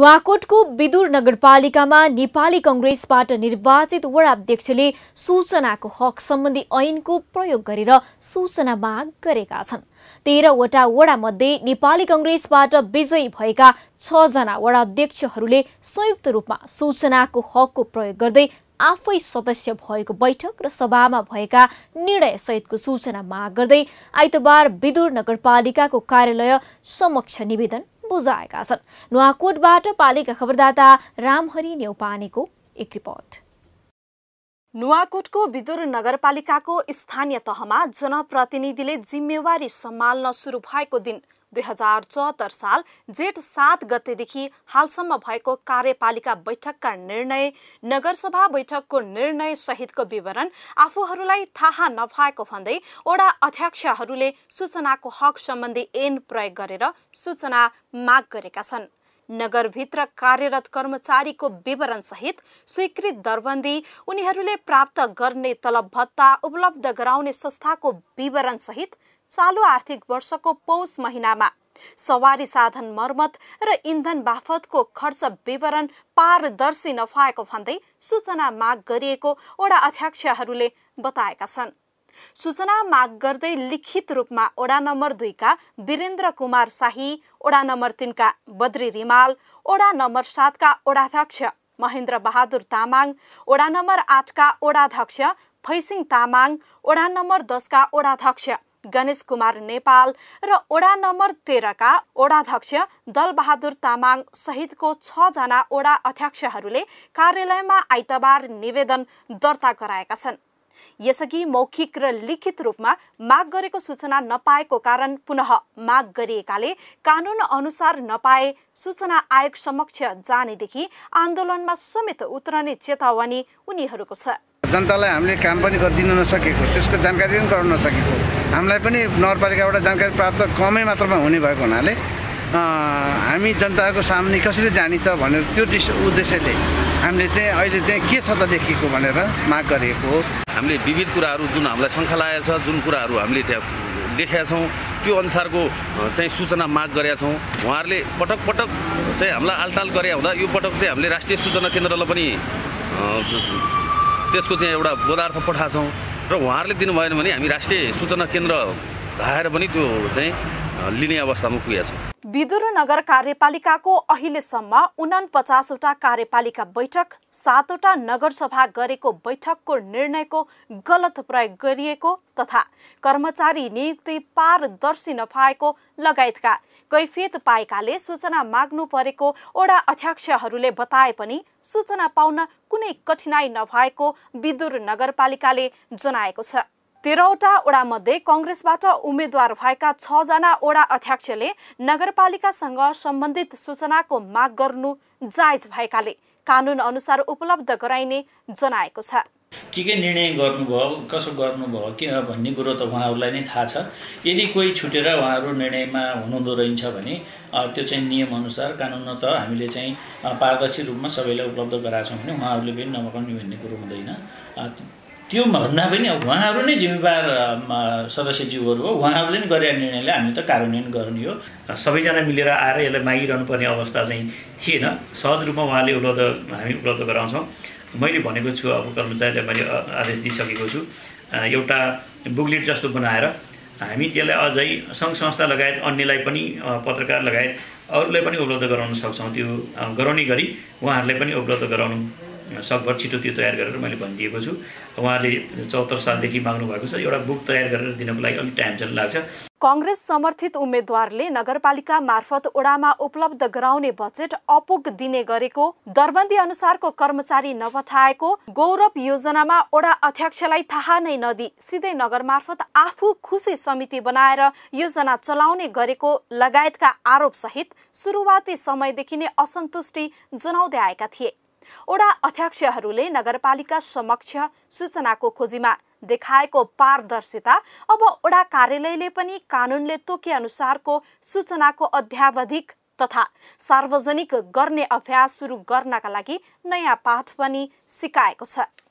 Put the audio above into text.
नुवाकोटको विदुर नगरपालिकामा नेपाली कङ्ग्रेसबाट निर्वाचित वडाध्यक्षले सूचनाको हक सम्बन्धी ऐनको प्रयोग गरेर सूचना माग गरेका छन् तेह्रवटा मध्ये नेपाली कङ्ग्रेसबाट विजयी भएका छजना वडाध्यक्षहरूले संयुक्त रूपमा सूचनाको हकको प्रयोग गर्दै आफै सदस्य भएको बैठक र सभामा भएका निर्णयसहितको सूचना माग गर्दै आइतबार विदुर नगरपालिकाको कार्यालय समक्ष निवेदन बुझाएका छन् नुवाकोटबाट पालिका खबरदाता रामहरि नेउपानेको एक रिपोर्ट नुवाकोटको विदुर नगरपालिकाको स्थानीय तहमा जनप्रतिनिधिले जिम्मेवारी सम्हाल्न सुरु भएको दिन दुई हजार चौहत्तर साल जेठ सात गतेदेखि हालसम्म भएको कार्यपालिका बैठकका निर्णय नगरसभा बैठकको निर्णय सहितको विवरण आफूहरूलाई थाहा नभएको भन्दै वडा अध्यक्षहरूले सूचनाको हक सम्बन्धी ऐन प्रयोग गरेर सूचना माग गरेका छन् नगरभित्र कार्यरत कर्मचारीको विवरणसहित स्वीकृत दरबन्दी उनीहरूले प्राप्त गर्ने तलब भत्ता उपलब्ध गराउने संस्थाको विवरणसहित चालु आर्थिक वर्षको पौष महिनामा सवारी साधन मर्मत र इन्धन बाफतको खर्च विवरण पारदर्शी नभएको भन्दै सूचना माग गरिएको ओडा अध्यक्षहरूले बताएका छन् सूचना माग गर्दै लिखित रूपमा ओडा नम्बर दुईका वीरेन्द्र कुमार शाही ओडा नम्बर तिनका बद्री रिमाल ओडा नम्बर सातका ओडाध्यक्ष महेन्द्र बहादुर तामाङ ओडा नम्बर आठका ओडाध्यक्ष फैसिङ तामाङ ओडा नम्बर दसका ओडाध्यक्ष गणेश कुमार नेपाल र ओडा नम्बर तेह्रका ओडाध्यक्ष दलबहादुर तामाङ सहितको छजना ओडा अध्यक्षहरूले कार्यालयमा आइतबार निवेदन दर्ता गराएका छन् यसअघि मौखिक र लिखित रूपमा माग गरेको सूचना नपाएको कारण पुनः माग गरिएकाले कानुन अनुसार नपाए सूचना आयोग समक्ष जानेदेखि आन्दोलनमा समेत उत्रने चेतावनी उनीहरूको छ जनतालाई हामीले काम पनि गरिदिन नसकेको त्यसको जानकारी पनि गराउन नसकेको हामीलाई पनि नगरपालिकाबाट जानकारी प्राप्त कमै मात्रामा हुने भएको हुनाले हामी जनताको सामने कसरी जाने त भनेर त्यो उद्देश्यले हामीले चाहिँ अहिले चाहिँ के छ त लेखिएको भनेर माग गरिएको हो हामीले विविध कुराहरू जुन हामीलाई शङ्खा लागेको छ जुन कुराहरू हामीले त्यहाँ देखेका छौँ त्यो अनुसारको चाहिँ सूचना माग गरेका छौँ उहाँहरूले पटक पटक चाहिँ हामीलाई आलटाल गरे हुँदा यो पटक चाहिँ हामीले राष्ट्रिय सूचना केन्द्रलाई पनि त्यसको चाहिँ एउटा बोधार्थ पठाएको छौँ र उहाँहरूले दिनुभएन भने हामी राष्ट्रिय सूचना केन्द्र धाएर पनि त्यो चाहिँ लिने अवस्थामा पुगेका छौँ विदुर नगर कार्यपालिकाको अहिलेसम्म उनापचासवटा कार्यपालिका बैठक सातवटा नगरसभा गरेको बैठकको निर्णयको गलत प्रयोग गरिएको तथा कर्मचारी नियुक्ति पारदर्शी नपाएको लगायतका कैफियत पाएकाले सूचना माग्नु परेको ओडा अध्यक्षहरूले बताए पनि सूचना पाउन कुनै कठिनाई नभएको विदुर नगरपालिकाले जनाएको छ तेह्रवटा मध्ये कङ्ग्रेसबाट उम्मेद्वार भएका छजना ओडा अध्यक्षले नगरपालिकासँग सम्बन्धित सूचनाको माग गर्नु जायज भएकाले कानुन अनुसार उपलब्ध गराइने जनाएको छ के के निर्णय गर्नुभयो कसो गर्नुभयो किन भन्ने कुरो त उहाँहरूलाई नै थाहा छ यदि कोही छुटेर उहाँहरू निर्णयमा हुनुहुँदो रहन्छ भने त्यो चाहिँ नियमअनुसार कानुन त हामीले चाहिँ पारदर्शी रूपमा सबैलाई उपलब्ध गराएको छौँ भने उहाँहरूले पनि नमगाउने भन्ने कुरो हुँदैन त्यो भन्दा पनि उहाँहरू नै जिम्मेवार सदस्यज्यूहरू हो उहाँहरूले नै गरेर निर्णयलाई हामी त कार्यान्वयन गर्ने हो सबैजना मिलेर आएर यसलाई मागिरहनुपर्ने अवस्था चाहिँ थिएन सहज रूपमा उहाँले उपलब्ध हामी उपलब्ध गराउँछौँ मैले भनेको छु अब कर्मचारीलाई मैले आदेश दिइसकेको छु एउटा बुकलेट जस्तो बनाएर हामी त्यसलाई अझै सङ्घ संस्था लगायत अन्यलाई पनि पत्रकार लगायत अरूलाई पनि उपलब्ध गराउन सक्छौँ त्यो गराउने गरी उहाँहरूलाई पनि उपलब्ध गराउनु सकभर छिटो त्यो तयार गरेर मैले भनिदिएको छु उहाँहरूले चौहत्तर सालदेखि माग्नु भएको छ एउटा बुक तयार गरेर दिनको लागि अलिक टाइम चाहिँ लाग्छ कङ्ग्रेस समर्थित उम्मेद्वारले नगरपालिका मार्फत ओडामा उपलब्ध गराउने बजेट अपुग दिने गरेको दरबन्दी अनुसारको कर्मचारी नपठाएको गौरव योजनामा ओडा अध्यक्षलाई थाहा नै नदी सिधै नगर मार्फत आफू खुसी समिति बनाएर योजना चलाउने गरेको लगायतका आरोप सहित सुरुवाती समयदेखि नै असन्तुष्टि जनाउँदै आएका थिए ओडा अध्यक्षहरूले नगरपालिका समक्ष सूचनाको खोजीमा देखाएको पारदर्शिता अब ओडा कार्यालयले पनि कानुनले तोके अनुसारको सूचनाको अध्यावधिक तथा सार्वजनिक गर्ने अभ्यास सुरु गर्नका लागि नयाँ पाठ पनि सिकाएको छ